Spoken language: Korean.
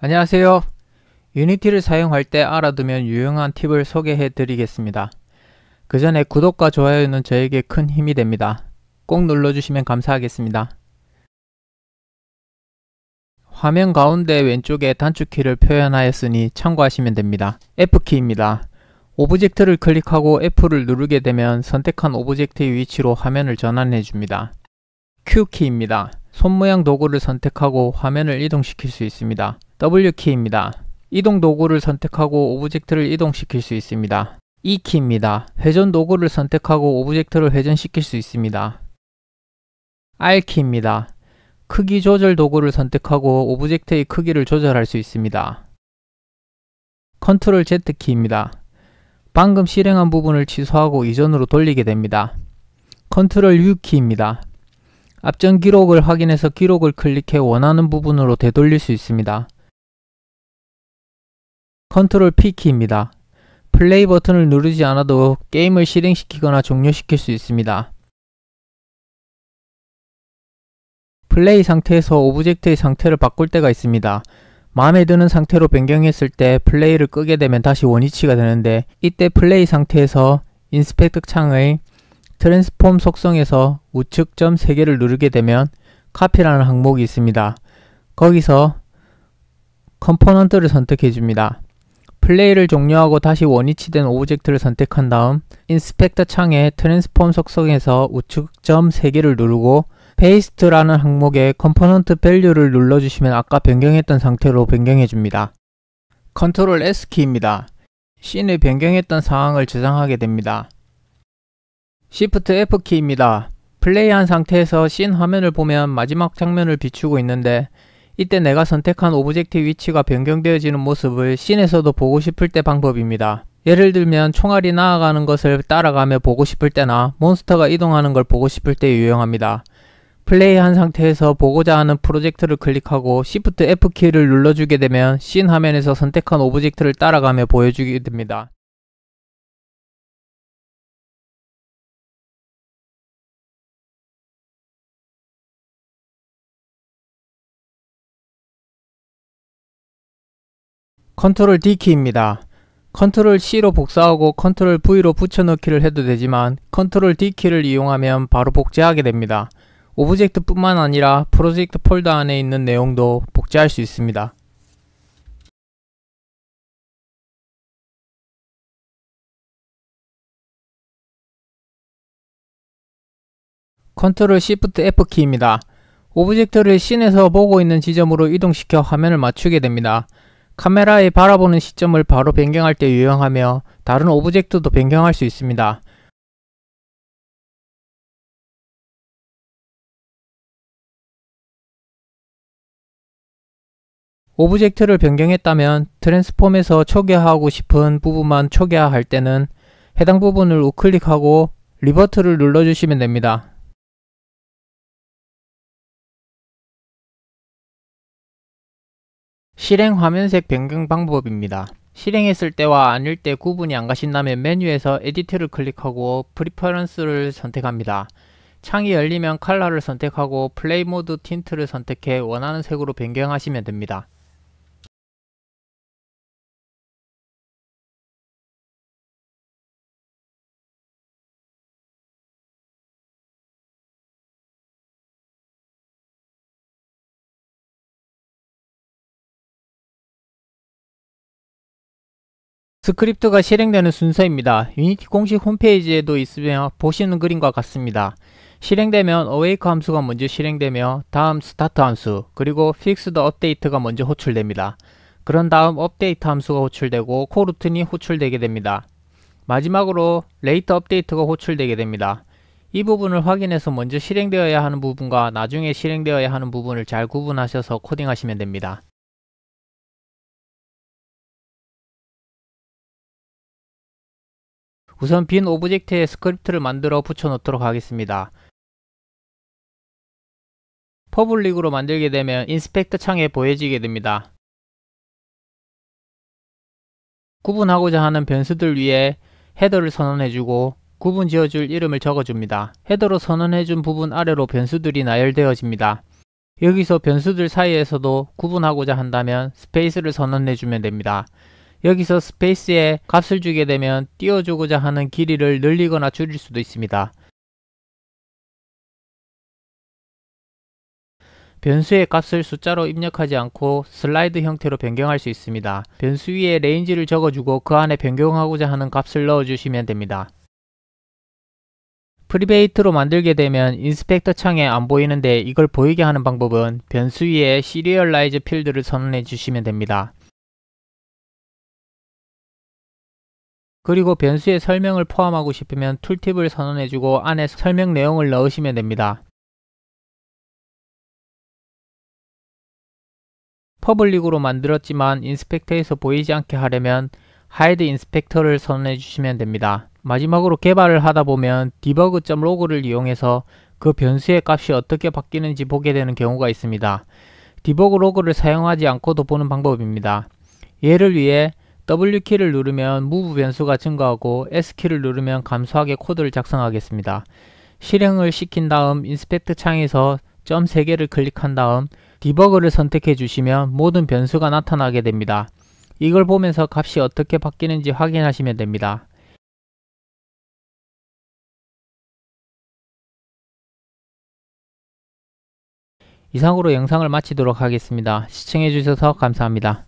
안녕하세요. 유니티를 사용할 때 알아두면 유용한 팁을 소개해 드리겠습니다. 그 전에 구독과 좋아요는 저에게 큰 힘이 됩니다. 꼭 눌러주시면 감사하겠습니다. 화면 가운데 왼쪽에 단축키를 표현하였으니 참고하시면 됩니다. F키입니다. 오브젝트를 클릭하고 F를 누르게 되면 선택한 오브젝트의 위치로 화면을 전환해 줍니다. Q키입니다. 손 모양 도구를 선택하고 화면을 이동시킬 수 있습니다. W키입니다. 이동 도구를 선택하고 오브젝트를 이동시킬 수 있습니다. E키입니다. 회전 도구를 선택하고 오브젝트를 회전시킬 수 있습니다. R키입니다. 크기 조절 도구를 선택하고 오브젝트의 크기를 조절할 수 있습니다. Ctrl Z키입니다. 방금 실행한 부분을 취소하고 이전으로 돌리게 됩니다. Ctrl U키입니다. 앞전 기록을 확인해서 기록을 클릭해 원하는 부분으로 되돌릴 수 있습니다. 컨트롤 P키입니다. 플레이 버튼을 누르지 않아도 게임을 실행시키거나 종료시킬 수 있습니다. 플레이 상태에서 오브젝트의 상태를 바꿀 때가 있습니다. 마음에 드는 상태로 변경했을 때 플레이를 끄게 되면 다시 원위치가 되는데 이때 플레이 상태에서 인스펙트 창의 트랜스폼 속성에서 우측 점 3개를 누르게 되면 카피라는 항목이 있습니다. 거기서 컴포넌트를 선택해 줍니다. 플레이를 종료하고 다시 원위치된 오브젝트를 선택한 다음 인스펙터 창에 트랜스폼 속성에서 우측점 3개를 누르고 페이스트라는 항목에 컴포넌트 밸류를 눌러주시면 아까 변경했던 상태로 변경해줍니다. 컨트롤 S키입니다. 씬을 변경했던 상황을 저장하게 됩니다. Shift F키입니다. 플레이한 상태에서 씬 화면을 보면 마지막 장면을 비추고 있는데 이때 내가 선택한 오브젝트 위치가 변경되어지는 모습을 씬에서도 보고 싶을 때 방법입니다. 예를 들면 총알이 나아가는 것을 따라가며 보고 싶을 때나 몬스터가 이동하는 걸 보고 싶을 때 유용합니다. 플레이한 상태에서 보고자 하는 프로젝트를 클릭하고 Shift F키를 눌러주게 되면 씬 화면에서 선택한 오브젝트를 따라가며 보여주게 됩니다. 컨트롤 D 키입니다. 컨트롤 C로 복사하고 컨트롤 V로 붙여넣기를 해도 되지만 컨트롤 D 키를 이용하면 바로 복제하게 됩니다. 오브젝트 뿐만 아니라 프로젝트 폴더 안에 있는 내용도 복제할 수 있습니다. 컨트롤 Shift F 키입니다. 오브젝트를 씬에서 보고 있는 지점으로 이동시켜 화면을 맞추게 됩니다. 카메라의 바라보는 시점을 바로 변경할 때 유용하며 다른 오브젝트도 변경할 수 있습니다. 오브젝트를 변경했다면 트랜스폼에서 초기화하고 싶은 부분만 초기화할 때는 해당 부분을 우클릭하고 리버트를 눌러주시면 됩니다. 실행 화면색 변경 방법입니다. 실행했을 때와 아닐 때 구분이 안 가신다면 메뉴에서 에디트를 클릭하고 프리퍼런스를 선택합니다. 창이 열리면 컬러를 선택하고 플레이 모드 틴트를 선택해 원하는 색으로 변경하시면 됩니다. 스크립트가 실행되는 순서입니다. 유니티 공식 홈페이지에도 있으며 보시는 그림과 같습니다. 실행되면 awake 함수가 먼저 실행되며 다음 start 함수 그리고 fixed update가 먼저 호출됩니다. 그런 다음 update 함수가 호출되고 코루튼이 호출되게 됩니다. 마지막으로 late update가 호출되게 됩니다. 이 부분을 확인해서 먼저 실행되어야 하는 부분과 나중에 실행되어야 하는 부분을 잘 구분하셔서 코딩하시면 됩니다. 우선 빈 오브젝트에 스크립트를 만들어 붙여놓도록 하겠습니다. 퍼블릭으로 만들게 되면 인스펙트 창에 보여지게 됩니다. 구분하고자 하는 변수들 위에 헤더를 선언해주고 구분 지어줄 이름을 적어줍니다. 헤더로 선언해준 부분 아래로 변수들이 나열되어집니다. 여기서 변수들 사이에서도 구분하고자 한다면 스페이스를 선언해주면 됩니다. 여기서 스페이스에 값을 주게 되면 띄워주고자 하는 길이를 늘리거나 줄일 수도 있습니다. 변수의 값을 숫자로 입력하지 않고 슬라이드 형태로 변경할 수 있습니다. 변수 위에 레인지를 적어주고 그 안에 변경하고자 하는 값을 넣어주시면 됩니다. 프리베이트로 만들게 되면 인스펙터 창에 안 보이는데 이걸 보이게 하는 방법은 변수 위에 시리얼라이즈 필드를 선언해 주시면 됩니다. 그리고 변수에 설명을 포함하고 싶으면 툴팁을 선언해주고 안에 설명 내용을 넣으시면 됩니다. 퍼블릭으로 만들었지만 인스펙터에서 보이지 않게 하려면 하이드 인스펙터를 선언해 주시면 됩니다. 마지막으로 개발을 하다 보면 debug.log를 이용해서 그 변수의 값이 어떻게 바뀌는지 보게 되는 경우가 있습니다. 디버그 o g 를 사용하지 않고도 보는 방법입니다. 예를 위해 W키를 누르면 무브 변수가 증가하고 S키를 누르면 감소하게 코드를 작성하겠습니다. 실행을 시킨 다음 인스펙트 창에서 점 3개를 클릭한 다음 디버그를 선택해 주시면 모든 변수가 나타나게 됩니다. 이걸 보면서 값이 어떻게 바뀌는지 확인하시면 됩니다. 이상으로 영상을 마치도록 하겠습니다. 시청해주셔서 감사합니다.